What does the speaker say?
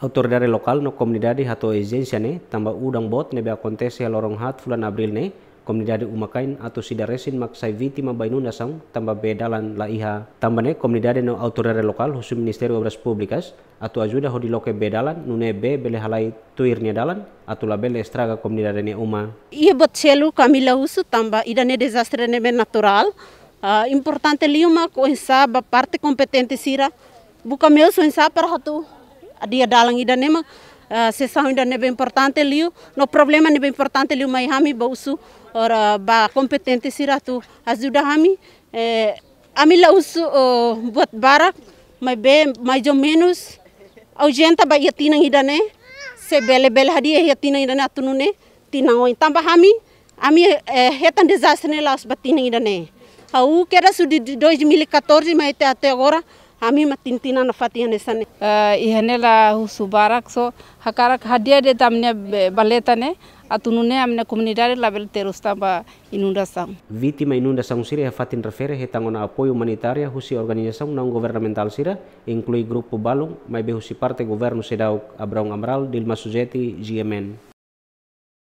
autoridade lokal no komunidade hato agensia ne tamba udang bot ne nebe acontece lorong hat fulan abril ne komunidade umakain atau sidaresin maksai vitima bainu nasang tamba bedalan laiha ne komunidade no autoridade lokal husu ministerio obras publikas atau ajuda hodi loke bedalan nune be bele halai tuirnya dalan atau la bele estraga komunidade ne uma Iya bot selu kami husu tamba idane desastre ne be natural uh, importante liuma ko esa ba parte kompetente sira buka mel so hatu dia dalang ida nema uh, ida ainda não importante liu no problema nebe importante liu mai hami bausu or uh, ba sira siratu azuda hami eh, ami la usu uh, buat mai be mai jo menus au jenta ba ia tinang ida ne se bele bele hadia ia tinang ida ne atunu tinang oi tambah hami ami eh, hetan desastre ne las batinang ida sudah Au que era katorji, 2014 te ate agora हामी म तिनतिना husu हनेसन इहनेला सुबारक सो हकारक हडिया ne तमने amne तने atununé amna comunidade label terostaba inundação. Vítima inundação Síria fatin refere tangona apoio humanitaria husi organização não governamental Síria, inclui grupo Balung, maibe husi parte governo sedau abraung Amral Dilma Sujeti Yemen.